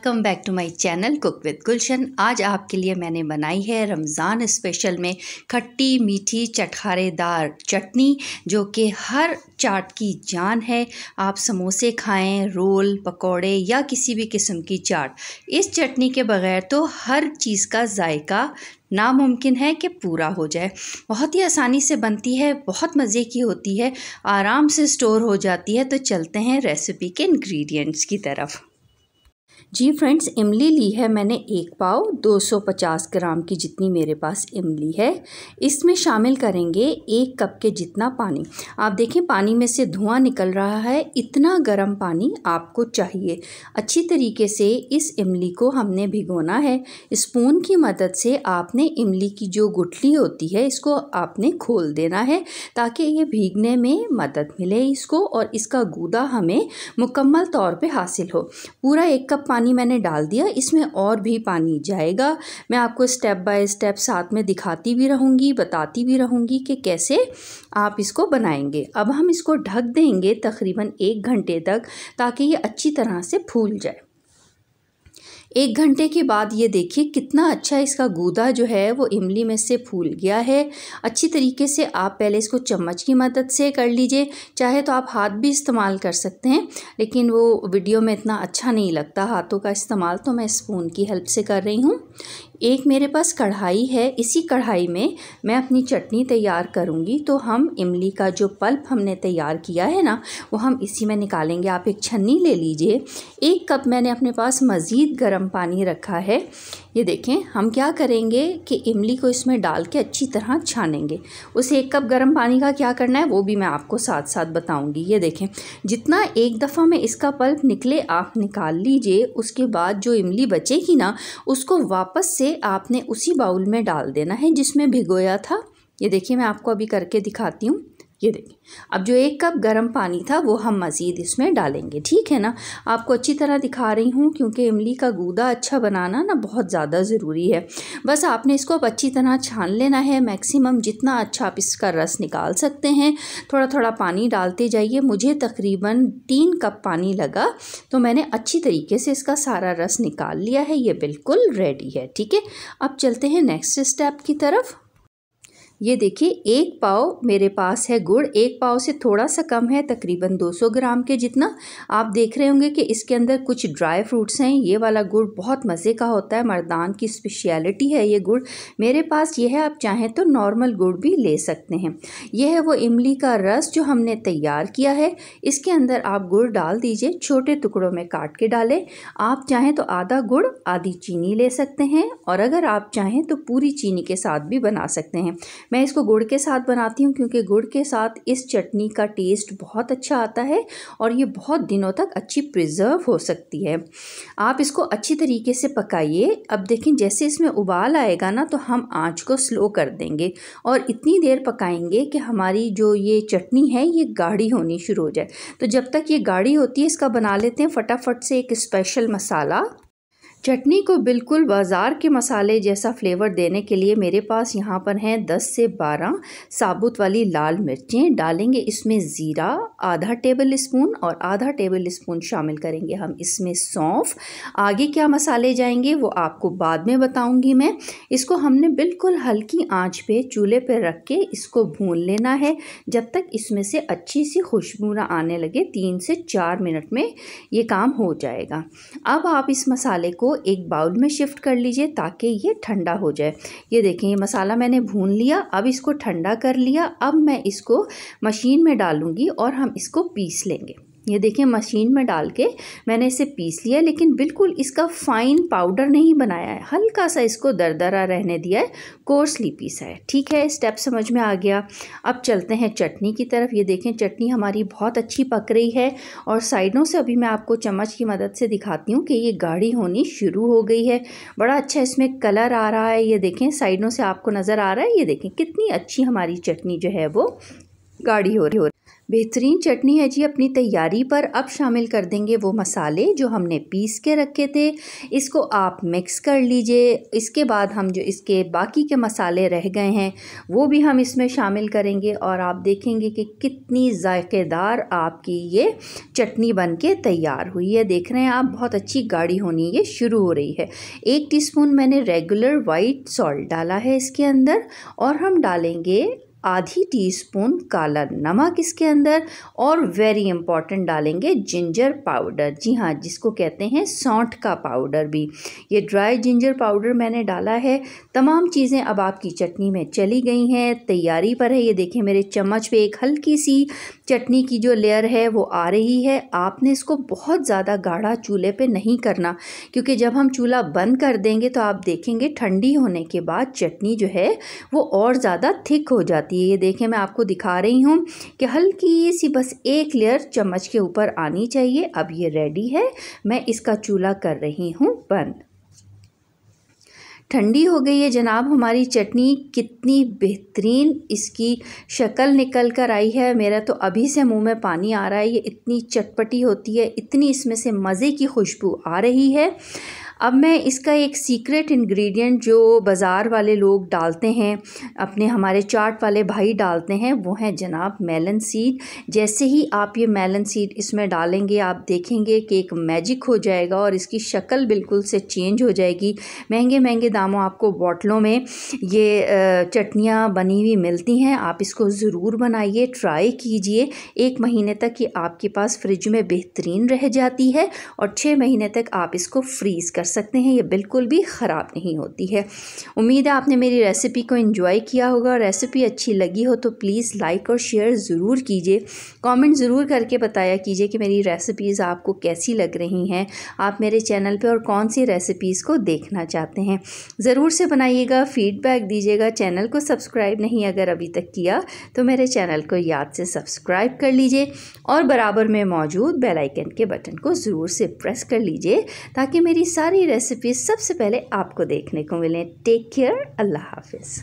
welcome back to my channel cook with Gulshan आज आपके लिए मैंने बनाई है रमज़ान स्पेशल में खट्टी मीठी चटखारेदार चटनी जो कि हर चाट की जान है आप समोसे खाएं रोल पकोड़े या किसी भी किस्म की चाट इस चटनी के बगैर तो हर चीज़ का जायका नामुमकिन है कि पूरा हो जाए बहुत ही आसानी से बनती है बहुत मज़े की होती है आराम से स्टोर हो जाती है तो चलते हैं रेसिपी के इंग्रेडिएंट्स की तरफ जी फ्रेंड्स इमली ली है मैंने एक पाव 250 ग्राम की जितनी मेरे पास इमली है इसमें शामिल करेंगे एक कप के जितना पानी आप देखें पानी में से धुआं निकल रहा है इतना गर्म पानी आपको चाहिए अच्छी तरीके से इस इमली को हमने भिगोना है स्पून की मदद से आपने इमली की जो गुठली होती है इसको आपने खोल देना है ताकि ये भीगने में मदद मिले इसको और इसका गूदा हमें मुकम्मल तौर पर हासिल हो पूरा एक कप पानी मैंने डाल दिया इसमें और भी पानी जाएगा मैं आपको स्टेप बाय स्टेप साथ में दिखाती भी रहूँगी बताती भी रहूँगी कि कैसे आप इसको बनाएंगे अब हम इसको ढक देंगे तकरीबन एक घंटे तक ताकि ये अच्छी तरह से फूल जाए एक घंटे के बाद ये देखिए कितना अच्छा इसका गूदा जो है वो इमली में से फूल गया है अच्छी तरीके से आप पहले इसको चम्मच की मदद से कर लीजिए चाहे तो आप हाथ भी इस्तेमाल कर सकते हैं लेकिन वो वीडियो में इतना अच्छा नहीं लगता हाथों का इस्तेमाल तो मैं स्पून की हेल्प से कर रही हूँ एक मेरे पास कढ़ाई है इसी कढ़ाई में मैं अपनी चटनी तैयार करूँगी तो हम इमली का जो पल्प हमने तैयार किया है ना वो हम इसी में निकालेंगे आप एक छन्नी ले लीजिए एक कप मैंने अपने पास मज़ीद गर्म पानी रखा है ये देखें हम क्या करेंगे कि इमली को इसमें डाल के अच्छी तरह छानेंगे उसे एक कप गर्म पानी का क्या करना है वो भी मैं आपको साथ साथ बताऊँगी ये देखें जितना एक दफ़ा में इसका पल्प निकले आप निकाल लीजिए उसके बाद जो इमली बचेगी ना उसको वापस से आपने उसी बाउल में डाल देना है जिसमें भिगोया था ये देखिए मैं आपको अभी करके दिखाती हूँ ये देखें अब जो एक कप गर्म पानी था वो हम मज़ीद इसमें डालेंगे ठीक है ना आपको अच्छी तरह दिखा रही हूँ क्योंकि इमली का गूदा अच्छा बनाना ना बहुत ज़्यादा ज़रूरी है बस आपने इसको अब अच्छी तरह छान लेना है मैक्सिमम जितना अच्छा आप इसका रस निकाल सकते हैं थोड़ा थोड़ा पानी डालते जाइए मुझे तकरीबन तीन कप पानी लगा तो मैंने अच्छी तरीके से इसका सारा रस निकाल लिया है ये बिल्कुल रेडी है ठीक है अब चलते हैं नेक्स्ट स्टेप की तरफ ये देखिए एक पाव मेरे पास है गुड़ एक पाव से थोड़ा सा कम है तकरीबन 200 ग्राम के जितना आप देख रहे होंगे कि इसके अंदर कुछ ड्राई फ्रूट्स हैं ये वाला गुड़ बहुत मज़े का होता है मर्दान की स्पेशलिटी है ये गुड़ मेरे पास ये है आप चाहें तो नॉर्मल गुड़ भी ले सकते हैं यह है वो इमली का रस जो हमने तैयार किया है इसके अंदर आप गुड़ डाल दीजिए छोटे टुकड़ों में काट के डालें आप चाहें तो आधा गुड़ आधी चीनी ले सकते हैं और अगर आप चाहें तो पूरी चीनी के साथ भी बना सकते हैं मैं इसको गुड़ के साथ बनाती हूँ क्योंकि गुड़ के साथ इस चटनी का टेस्ट बहुत अच्छा आता है और ये बहुत दिनों तक अच्छी प्रिजर्व हो सकती है आप इसको अच्छी तरीके से पकाइए अब देखें जैसे इसमें उबाल आएगा ना तो हम आँच को स्लो कर देंगे और इतनी देर पकाएंगे कि हमारी जो ये चटनी है ये गाढ़ी होनी शुरू हो जाए तो जब तक ये गाढ़ी होती है इसका बना लेते हैं फटाफट से एक स्पेशल मसाला चटनी को बिल्कुल बाज़ार के मसाले जैसा फ्लेवर देने के लिए मेरे पास यहाँ पर हैं 10 से 12 साबुत वाली लाल मिर्चें डालेंगे इसमें ज़ीरा आधा टेबल स्पून और आधा टेबल स्पून शामिल करेंगे हम इसमें सौंफ आगे क्या मसाले जाएंगे वो आपको बाद में बताऊँगी मैं इसको हमने बिल्कुल हल्की आँच पे चूल्हे पर रख के इसको भून लेना है जब तक इसमें से अच्छी सी खुशबू ना आने लगे तीन से चार मिनट में ये काम हो जाएगा अब आप इस मसाले को को एक बाउल में शिफ्ट कर लीजिए ताकि ये ठंडा हो जाए ये देखें ये मसाला मैंने भून लिया अब इसको ठंडा कर लिया अब मैं इसको मशीन में डालूँगी और हम इसको पीस लेंगे ये देखिए मशीन में डाल के मैंने इसे पीस लिया लेकिन बिल्कुल इसका फाइन पाउडर नहीं बनाया है हल्का सा इसको दरदरा रहने दिया है कोर्सली पीसा है ठीक है स्टेप समझ में आ गया अब चलते हैं चटनी की तरफ ये देखें चटनी हमारी बहुत अच्छी पक रही है और साइडों से अभी मैं आपको चम्मच की मदद से दिखाती हूँ कि ये गाढ़ी होनी शुरू हो गई है बड़ा अच्छा इसमें कलर आ रहा है ये देखें साइडों से आपको नज़र आ रहा है ये देखें कितनी अच्छी हमारी चटनी जो है वो गाढ़ी हो रही हो बेहतरीन चटनी है जी अपनी तैयारी पर अब शामिल कर देंगे वो मसाले जो हमने पीस के रखे थे इसको आप मिक्स कर लीजिए इसके बाद हम जो इसके बाकी के मसाले रह गए हैं वो भी हम इसमें शामिल करेंगे और आप देखेंगे कि कितनी जायकेदार आपकी ये चटनी बन के तैयार हुई है देख रहे हैं आप बहुत अच्छी गाढ़ी होनी ये शुरू हो रही है एक टी मैंने रेगुलर वाइट सॉल्ट डाला है इसके अंदर और हम डालेंगे आधी टीस्पून काला नमक इसके अंदर और वेरी इंपॉर्टेंट डालेंगे जिंजर पाउडर जी हाँ जिसको कहते हैं सौंठ का पाउडर भी ये ड्राई जिंजर पाउडर मैंने डाला है तमाम चीज़ें अब आपकी चटनी में चली गई हैं तैयारी पर है ये देखें मेरे चम्मच पे एक हल्की सी चटनी की जो लेयर है वो आ रही है आपने इसको बहुत ज़्यादा गाढ़ा चूल्हे पर नहीं करना क्योंकि जब हम चूल्हा बंद कर देंगे तो आप देखेंगे ठंडी होने के बाद चटनी जो है वो और ज़्यादा थिक हो जाती जाती है ये देखें मैं आपको दिखा रही हूँ कि हल्की सी बस एक लेयर चम्मच के ऊपर आनी चाहिए अब ये रेडी है मैं इसका चूल्हा कर रही हूँ बंद ठंडी हो गई है जनाब हमारी चटनी कितनी बेहतरीन इसकी शक्ल निकल कर आई है मेरा तो अभी से मुंह में पानी आ रहा है ये इतनी चटपटी होती है इतनी इसमें से मज़े की खुशबू आ रही है अब मैं इसका एक सीक्रेट इंग्रेडिएंट जो बाज़ार वाले लोग डालते हैं अपने हमारे चाट वाले भाई डालते हैं वो हैं जनाब मेलन सीड जैसे ही आप ये मेलन सीड इसमें डालेंगे आप देखेंगे कि एक मैजिक हो जाएगा और इसकी शक्ल बिल्कुल से चेंज हो जाएगी महंगे महंगे दामों आपको बॉटलों में ये चटनियाँ बनी हुई मिलती हैं आप इसको ज़रूर बनाइए ट्राई कीजिए एक महीने तक ये आपके पास फ्रिज में बेहतरीन रह जाती है और छः महीने तक आप इसको फ्रीज़ कर सकते हैं ये बिल्कुल भी ख़राब नहीं होती है उम्मीद है आपने मेरी रेसिपी को इन्जॉय किया होगा रेसिपी अच्छी लगी हो तो प्लीज़ लाइक और शेयर ज़रूर कीजिए कमेंट ज़रूर करके बताया कीजिए कि मेरी रेसिपीज़ आपको कैसी लग रही हैं आप मेरे चैनल पर और कौन सी रेसिपीज़ को देखना चाहते हैं ज़रूर से बनाइएगा फ़ीडबैक दीजिएगा चैनल को सब्सक्राइब नहीं अगर अभी तक किया तो मेरे चैनल को याद से सब्सक्राइब कर लीजिए और बराबर में मौजूद बेलाइकन के बटन को ज़रूर से प्रेस कर लीजिए ताकि मेरी सारी सारी रेसिपीज सबसे पहले आपको देखने को मिले टेक केयर अल्लाह हाफिज़